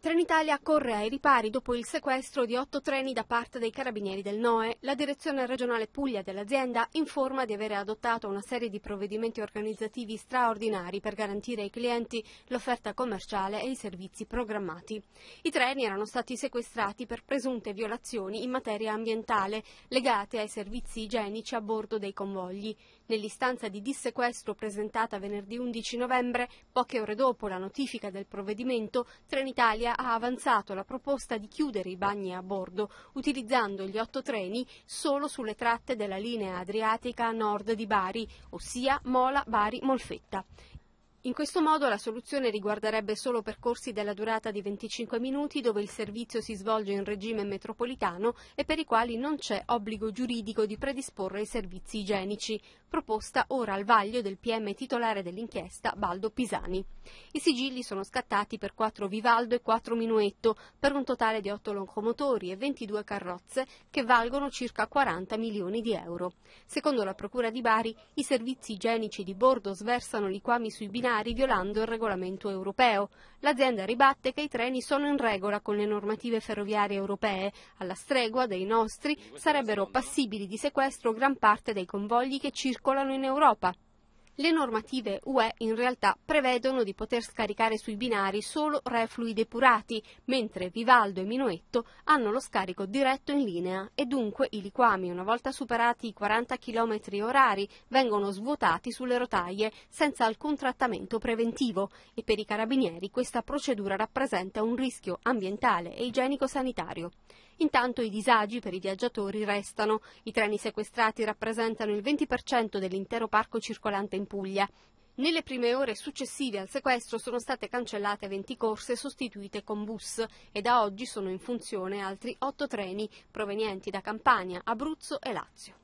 Trenitalia corre ai ripari dopo il sequestro di otto treni da parte dei carabinieri del NOE. La direzione regionale Puglia dell'azienda informa di avere adottato una serie di provvedimenti organizzativi straordinari per garantire ai clienti l'offerta commerciale e i servizi programmati. I treni erano stati sequestrati per presunte violazioni in materia ambientale legate ai servizi igienici a bordo dei convogli. Nell'istanza di dissequestro presentata venerdì 11 novembre, poche ore dopo la notifica del provvedimento, Trenitalia ha avanzato la proposta di chiudere i bagni a bordo, utilizzando gli otto treni solo sulle tratte della linea adriatica nord di Bari, ossia Mola-Bari-Molfetta. In questo modo la soluzione riguarderebbe solo percorsi della durata di 25 minuti dove il servizio si svolge in regime metropolitano e per i quali non c'è obbligo giuridico di predisporre i servizi igienici, proposta ora al vaglio del PM titolare dell'inchiesta Baldo Pisani. I sigilli sono scattati per 4 Vivaldo e 4 Minuetto, per un totale di 8 locomotori e 22 carrozze che valgono circa 40 milioni di euro. Secondo la Procura di Bari, i servizi igienici di bordo sversano liquami sui bilanci binari violando il regolamento europeo. L'azienda ribatte che i treni sono in regola con le normative ferroviarie europee. Alla stregua dei nostri sarebbero passibili di sequestro gran parte dei convogli che circolano in Europa le normative UE in realtà prevedono di poter scaricare sui binari solo reflui depurati, mentre Vivaldo e Minoetto hanno lo scarico diretto in linea e dunque i liquami, una volta superati i 40 km orari, vengono svuotati sulle rotaie senza alcun trattamento preventivo e per i carabinieri questa procedura rappresenta un rischio ambientale e igienico-sanitario. Intanto i disagi per i viaggiatori restano. I treni sequestrati rappresentano il 20% dell'intero parco circolante in Puglia. Nelle prime ore successive al sequestro sono state cancellate 20 corse sostituite con bus e da oggi sono in funzione altri 8 treni provenienti da Campania, Abruzzo e Lazio.